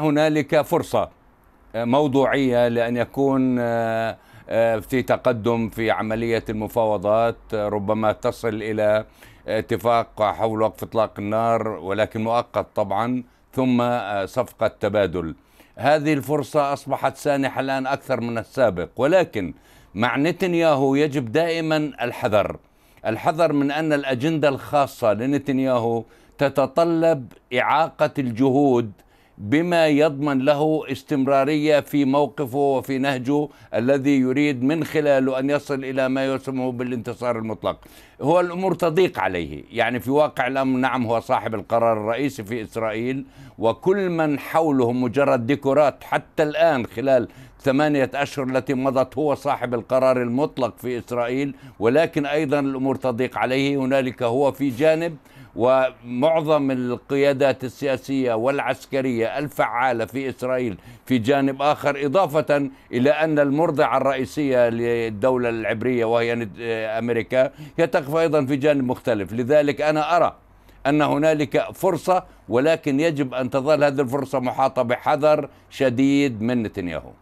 هنالك فرصة آه، موضوعية لأن يكون آه، آه، في تقدم في عملية المفاوضات ربما تصل إلى اتفاق حول وقف إطلاق النار ولكن مؤقت طبعا ثم صفقة تبادل هذه الفرصة أصبحت سانحة الآن أكثر من السابق ولكن مع نتنياهو يجب دائما الحذر الحذر من أن الأجندة الخاصة لنتنياهو تتطلب إعاقة الجهود بما يضمن له استمرارية في موقفه وفي نهجه الذي يريد من خلاله أن يصل إلى ما يسمى بالانتصار المطلق هو الأمور تضيق عليه يعني في واقع الأمر نعم هو صاحب القرار الرئيسي في إسرائيل وكل من حوله مجرد ديكورات حتى الآن خلال ثمانية أشهر التي مضت هو صاحب القرار المطلق في إسرائيل ولكن أيضا الأمور تضيق عليه هنالك هو في جانب ومعظم القيادات السياسية والعسكرية الفعالة في إسرائيل في جانب آخر إضافة إلى أن المرضعة الرئيسية للدولة العبرية وهي أمريكا هي تقف أيضا في جانب مختلف لذلك أنا أرى أن هنالك فرصة ولكن يجب أن تظل هذه الفرصة محاطة بحذر شديد من نتنياهو